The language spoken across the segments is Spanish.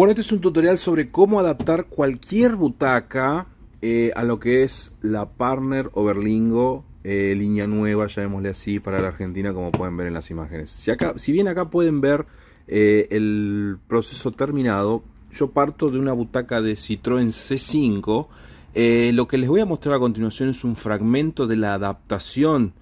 Bueno, este es un tutorial sobre cómo adaptar cualquier butaca eh, a lo que es la Partner Overlingo, eh, línea nueva, llamémosle así, para la Argentina, como pueden ver en las imágenes. Si, acá, si bien acá pueden ver eh, el proceso terminado, yo parto de una butaca de Citroën C5. lo que les voy a mostrar a continuación es un fragmento de la adaptación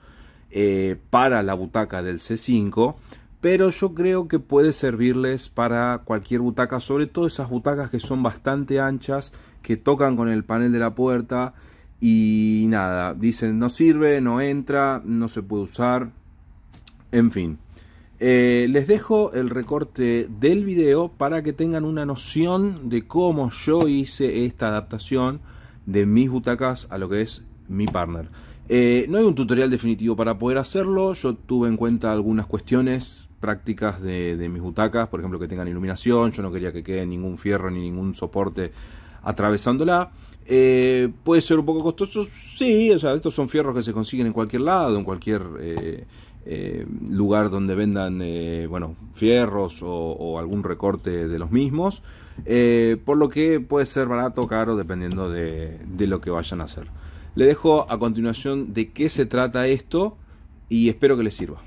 para la butaca del C5 pero yo creo que puede servirles para cualquier butaca, sobre todo esas butacas que son bastante anchas, que tocan con el panel de la puerta y nada, dicen no sirve, no entra, no se puede usar, en fin. Eh, les dejo el recorte del video para que tengan una noción de cómo yo hice esta adaptación de mis butacas a lo que es mi partner. Eh, no hay un tutorial definitivo para poder hacerlo, yo tuve en cuenta algunas cuestiones prácticas de, mis butacas, por ejemplo que tengan iluminación, yo no quería que quede ningún fierro ni ningún soporte atravesándola. Eh, ¿Puede ser un poco costoso? Sí, o sea, estos son fierros que se consiguen en cualquier lado, en cualquier eh, lugar donde vendan, fierros o, algún recorte de los mismos. por lo que puede ser barato o caro dependiendo de lo que vayan a hacer. Le dejo a continuación de qué se trata esto y espero que les sirva.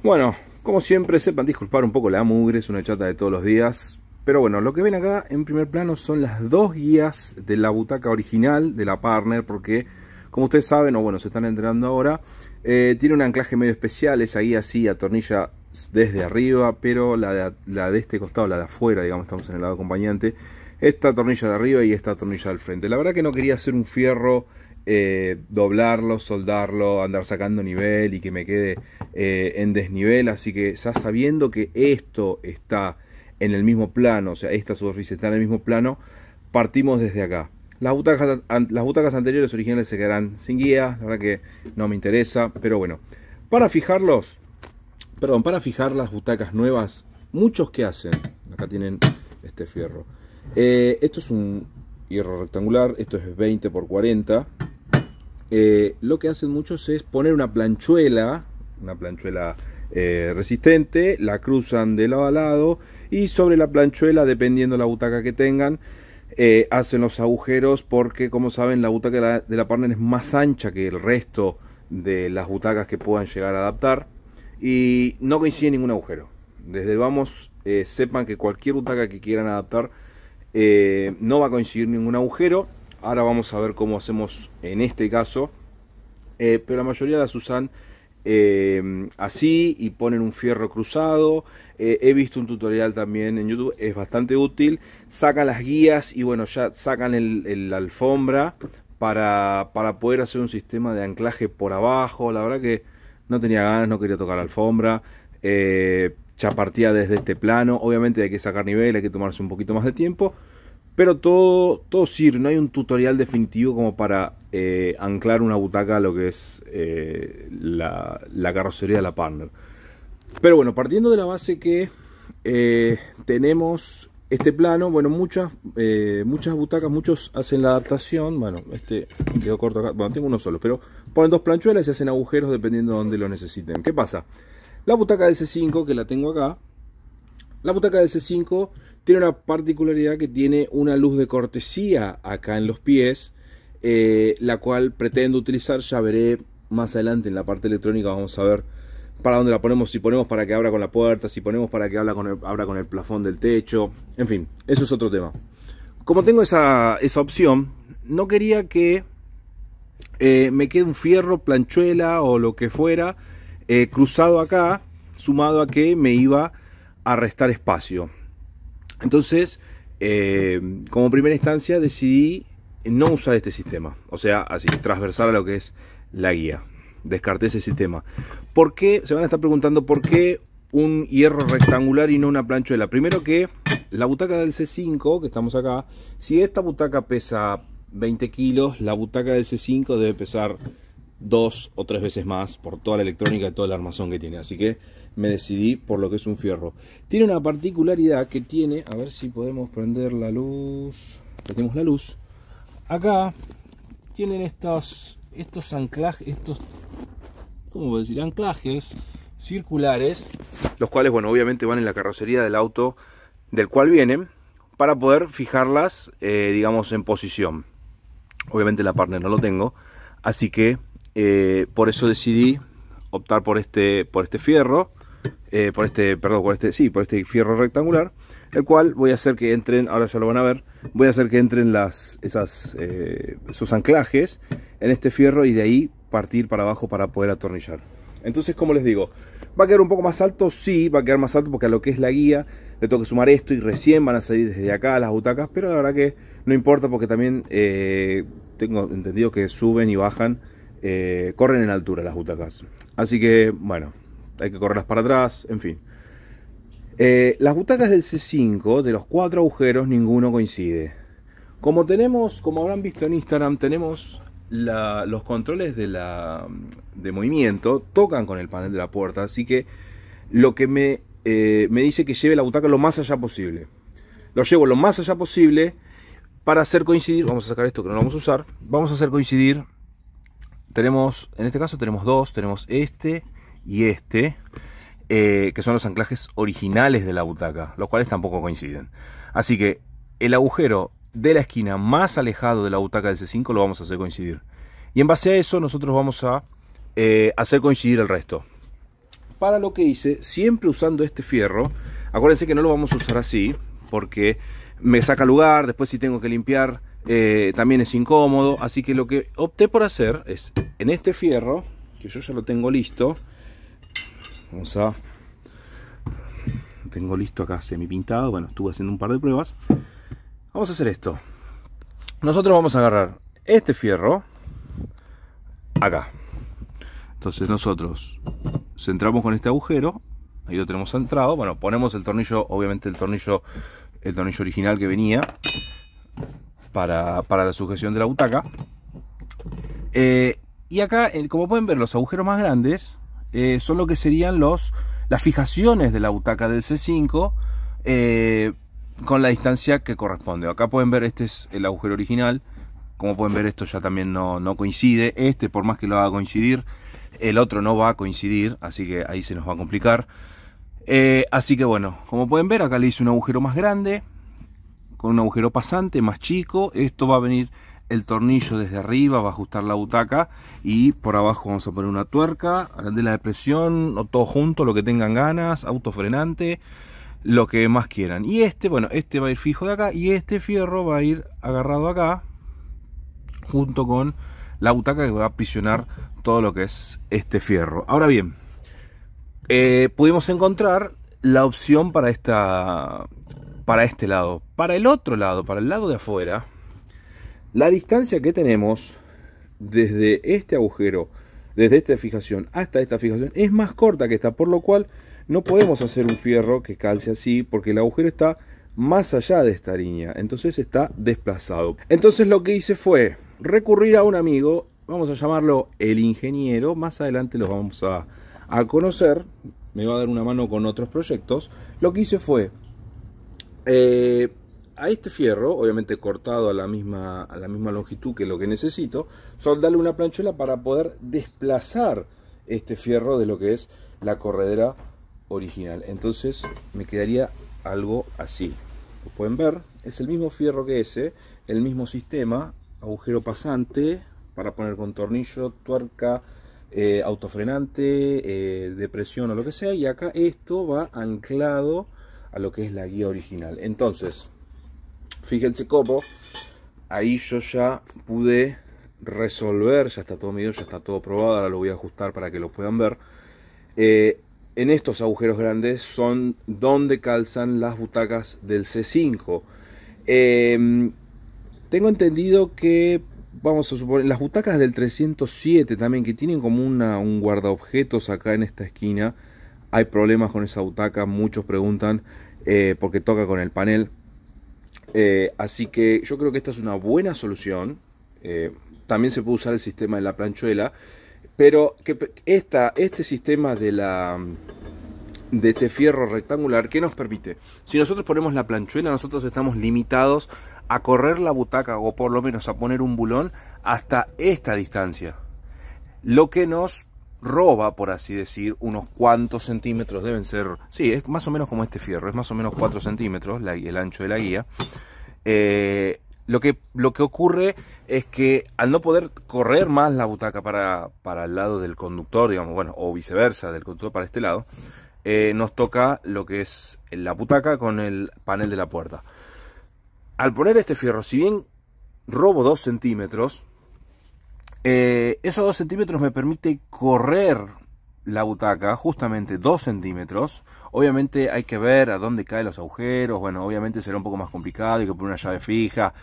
Bueno, como siempre, sepan disculpar un poco la mugre, es una chata de todos los días, pero bueno, lo que ven acá en primer plano son las dos guías de la butaca original de la Partner, porque como ustedes saben, o bueno, se están entrenando ahora, eh, tiene un anclaje medio especial, esa guía sí atornilla desde arriba, pero la de, este costado, la de afuera, digamos, estamos en el lado acompañante, esta tornilla de arriba y esta tornilla del frente. La verdad que no quería hacer un fierro, eh, doblarlo, soldarlo, andar sacando nivel y que me quede eh, en desnivel, así que ya sabiendo que esto está en el mismo plano, o sea, esta superficie está en el mismo plano, partimos desde acá. Las butacas, las butacas anteriores originales se quedarán sin guía, la verdad que no me interesa, pero bueno. Para fijarlos, perdón, para fijar las butacas nuevas, muchos que hacen, acá tienen este fierro. Eh, esto es un hierro rectangular, esto es 20 x 40. lo que hacen muchos es poner una planchuela, una planchuela eh, resistente, la cruzan de lado a lado y sobre la planchuela, dependiendo la butaca que tengan, eh, hacen los agujeros porque, como saben, la butaca de la, de es más ancha que el resto de las butacas que puedan llegar a adaptar y no coincide ningún agujero. Desde vamos, eh, sepan que cualquier butaca que quieran adaptar no va a coincidir ningún agujero. Ahora vamos a ver cómo hacemos en este caso. pero la mayoría las usan eh, así y ponen un fierro cruzado. Eh, he visto un tutorial también en YouTube, es bastante útil. Sacan las guías y bueno, ya sacan el, la alfombra para, para poder hacer un sistema de anclaje por abajo. La verdad que no tenía ganas, no quería tocar la alfombra. Eh, ya partía desde este plano. Obviamente hay que sacar nivel, hay que tomarse un poquito más de tiempo. Pero todo, todo sirve, no hay un tutorial definitivo como para eh, anclar una butaca a lo que es eh, la, carrocería de la Partner. Pero bueno, partiendo de la base que eh, tenemos este plano, bueno, muchas, muchas butacas, muchos hacen la adaptación. Bueno, este quedó corto acá, bueno, tengo uno solo, pero ponen dos planchuelas y hacen agujeros dependiendo de donde lo necesiten. ¿Qué pasa? La butaca de s 5 que la tengo acá, la butaca de C5 tiene una particularidad que tiene una luz de cortesía acá en los pies, eh, la cual pretendo utilizar, ya veré más adelante en la parte electrónica, vamos a ver para dónde la ponemos, si ponemos para que abra con la puerta, si ponemos para que abra con el, con el plafón del techo, en fin, eso es otro tema. Como tengo esa, opción, no quería que eh, me quede un fierro, planchuela o lo que fuera eh, cruzado acá, sumado a que me iba a restar espacio. Entonces, eh, como primera instancia decidí no usar este sistema, o sea, así, transversal a lo que es la guía. Descarté ese sistema. ¿Por qué? Se van a estar preguntando por qué un hierro rectangular y no una planchuela. Primero que la butaca del C5, que estamos acá, si esta butaca pesa 20 kilos, la butaca del C5 debe pesar dos o tres veces más por toda la electrónica y todo el armazón que tiene. Así que me decidí por lo que es un fierro. Tiene una particularidad que tiene, a ver si podemos prender la luz. Tenemos la luz. Acá tienen estos, estos anclajes, estos, ¿cómo decir? Anclajes circulares, los cuales, bueno, obviamente van en la carrocería del auto del cual vienen, para poder fijarlas, eh, digamos, en posición. Obviamente la partner no lo tengo, así que eh, por eso decidí optar por este, por este fierro, eh, por este, perdón, por este, sí, por este fierro rectangular, el cual voy a hacer que entren, ahora ya lo van a ver, voy a hacer que entren las, esas, eh, esos anclajes en este fierro y de ahí partir para abajo para poder atornillar. Entonces, como les digo, ¿va a quedar un poco más alto? Sí, va a quedar más alto porque a lo que es la guía le tengo que sumar esto y recién van a salir desde acá a las butacas, pero la verdad que no importa porque también tengo entendido que suben y bajan eh, corren en altura las butacas. Así que, bueno, hay que correrlas para atrás, en fin. Eh, las butacas del C5, de los cuatro agujeros, ninguno coincide. Como tenemos, como habrán visto en Instagram, tenemos los controles de, movimiento, tocan con el panel de la puerta, así que lo que me, eh, me dice que lleve la butaca lo más allá posible. Lo llevo lo más allá posible para hacer coincidir, vamos a sacar esto que no lo vamos a usar, vamos a hacer coincidir tenemos, en este caso tenemos dos, tenemos este y este, eh, que son los anclajes originales de la butaca, los cuales tampoco coinciden. Así que el agujero de la esquina más alejado de la butaca del C5 lo vamos a hacer coincidir. Y en base a eso nosotros vamos a eh, hacer coincidir el resto. Para lo que hice, siempre usando este fierro, acuérdense que no lo vamos a usar así, porque me saca lugar, después si tengo que limpiar eh, también es incómodo, así que lo que opté por hacer es en este fierro, que yo ya lo tengo listo, vamos a, tengo listo acá semi pintado, bueno, estuve haciendo un par de pruebas, vamos a hacer esto, nosotros vamos a agarrar este fierro acá, entonces nosotros centramos con este agujero, ahí lo tenemos centrado, bueno, ponemos el tornillo, obviamente el tornillo, el tornillo original que venía, para, la sujeción de la butaca. Eh, y acá, como pueden ver, los agujeros más grandes eh, son lo que serían los, las fijaciones de la butaca del C5 eh, con la distancia que corresponde. Acá pueden ver, este es el agujero original. Como pueden ver, esto ya también no, coincide. Este, por más que lo haga coincidir, el otro no va a coincidir, así que ahí se nos va a complicar. así que bueno, como pueden ver, acá le hice un agujero más grande con un agujero pasante más chico. Esto va a venir el tornillo desde arriba, va a ajustar la butaca y por abajo vamos a poner una tuerca, de de presión, no todo junto, lo que tengan ganas, autofrenante, lo que más quieran. Y este, bueno, este va a ir fijo de acá y este fierro va a ir agarrado acá junto con la butaca que va a aprisionar todo lo que es este fierro. Ahora bien, eh, pudimos encontrar la opción para esta para este lado. Para el otro lado, para el lado de afuera, la distancia que tenemos desde este agujero, desde esta fijación hasta esta fijación, es más corta que esta, por lo cual no podemos hacer un fierro que calce así, porque el agujero está más allá de esta línea, entonces está desplazado. Entonces lo que hice fue recurrir a un amigo, vamos a llamarlo el ingeniero, más adelante los vamos a, a conocer, me va a dar una mano con otros proyectos. Lo que hice fue eh, a este fierro, obviamente cortado a la, misma, a la misma longitud que lo que necesito, darle una planchuela para poder desplazar este fierro de lo que es la corredera original. Entonces me quedaría algo así. como pueden ver, es el mismo fierro que ese, el mismo sistema, agujero pasante para poner con tornillo, tuerca, eh, autofrenante, eh, depresión o lo que sea. Y acá esto va anclado a lo que es la guía original. Entonces, fíjense cómo ahí yo ya pude resolver, ya está todo medido, ya está todo probado, ahora lo voy a ajustar para que lo puedan ver. Eh, en estos agujeros grandes son donde calzan las butacas del C5. Em, tengo entendido que, vamos a suponer, las butacas del 307 también, que tienen como un guardaobjetos acá en esta esquina, hay problemas con esa butaca, muchos preguntan eh, porque toca con el panel. Eh, así que yo creo que esta es una buena solución. Eh, también se puede usar el sistema de la planchuela, pero este sistema de la de este fierro rectangular, ¿qué nos permite? Si nosotros ponemos la planchuela, nosotros estamos limitados a correr la butaca o por lo menos a poner un bulón hasta esta distancia. Lo que nos roba, por así decir, unos cuantos centímetros, deben ser, sí, es más o menos como este fierro, es más o menos 4 centímetros el ancho de la guía. Eh, lo, que, lo que ocurre es que al no poder correr más la butaca para, el lado del conductor, digamos, bueno, o viceversa, del conductor para este lado, eh, nos toca lo que es la butaca con el panel de la puerta. Al poner este fierro, si bien robo 2 centímetros, eh, esos 2 centímetros me permite correr la butaca, justamente 2 centímetros. Obviamente hay que ver a dónde caen los agujeros, bueno, obviamente será un poco más complicado, hay que poner una llave fija.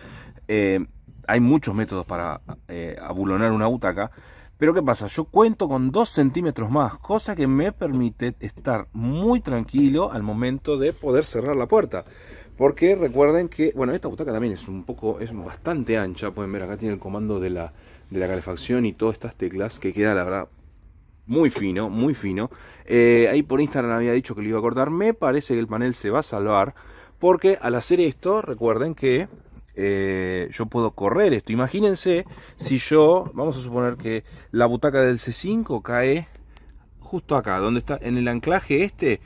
Eh, hay muchos métodos para eh, abulonar una butaca. Pero ¿qué pasa? Yo cuento con 2 centímetros más, cosa que me permite estar muy tranquilo al momento de poder cerrar la puerta. Porque recuerden que, bueno, esta butaca también es un poco, es bastante ancha, pueden ver acá tiene el comando de la, de la calefacción y todas estas teclas, que queda la verdad muy fino, muy fino. Eh, ahí por Instagram había dicho que lo iba a cortar, me parece que el panel se va a salvar, porque al hacer esto, recuerden que eh, yo puedo correr esto. Imagínense si yo, vamos a suponer que la butaca del C5 cae justo acá, donde está en el anclaje este,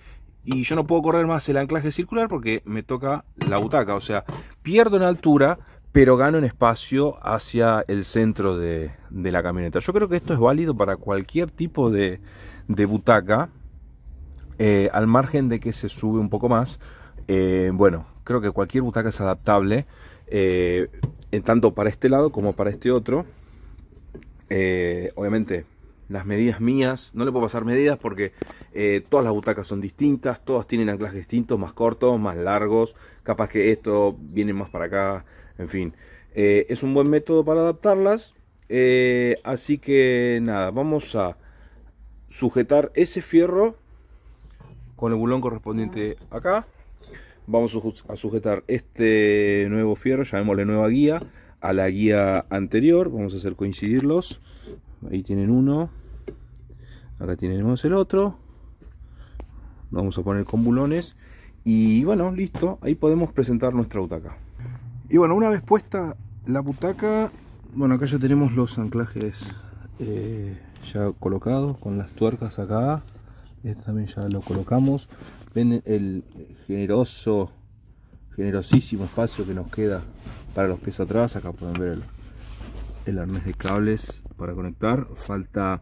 y yo no puedo correr más el anclaje circular porque me toca la butaca, o sea, pierdo en altura, pero gano en espacio hacia el centro de, la camioneta. Yo creo que esto es válido para cualquier tipo de, butaca, eh, al margen de que se sube un poco más. Eh, bueno, creo que cualquier butaca es adaptable, eh, tanto para este lado como para este otro. Eh, obviamente, las medidas mías, no le puedo pasar medidas porque todas las butacas son distintas, todas tienen anclajes distintos, más cortos, más largos, capaz que esto viene más para acá, en fin, eh, es un buen método para adaptarlas. Eh, así que nada, vamos a sujetar ese fierro con el bulón correspondiente acá. Vamos a sujetar este nuevo fierro, llamémosle nueva guía, a la guía anterior. Vamos a hacer coincidirlos. Ahí tienen uno. Acá tenemos el otro. vamos a poner con bulones. Y bueno, listo. Ahí podemos presentar nuestra butaca. Y bueno, una vez puesta la butaca, bueno, acá ya tenemos los anclajes eh, ya colocados con las tuercas acá. Este también ya lo colocamos. Ven el generoso, generosísimo espacio que nos queda para los pies atrás. Acá pueden ver el, el arnés de cables para conectar. Falta,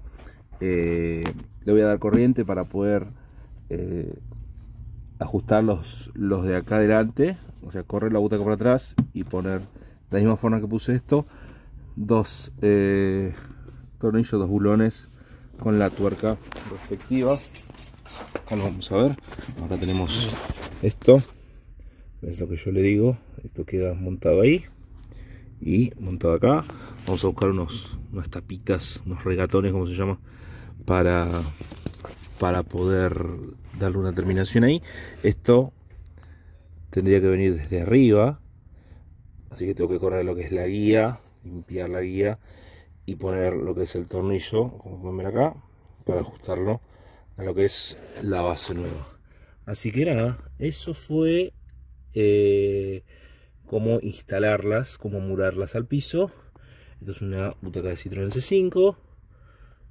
eh, le voy a dar corriente para poder eh, ajustar los, los de acá adelante, o sea, correr la butaca para atrás y poner de la misma forma que puse esto, dos eh, tornillos, dos bulones con la tuerca respectiva. Acá vamos a ver. Acá tenemos esto, es lo que yo le digo, esto queda montado ahí y montado acá. Vamos a buscar unos, unas tapitas, unos regatones, como se llama, para, para poder darle una terminación ahí. Esto tendría que venir desde arriba. Así que tengo que correr lo que es la guía, limpiar la guía y poner lo que es el tornillo, como pueden ver acá, para ajustarlo a lo que es la base nueva. Así que nada, eso fue como eh, cómo instalarlas, cómo murarlas al piso. Esto es una butaca de Citroën C5,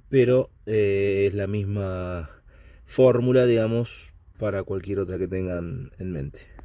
pero eh, es la misma fórmula, digamos, para cualquier otra que tengan en mente.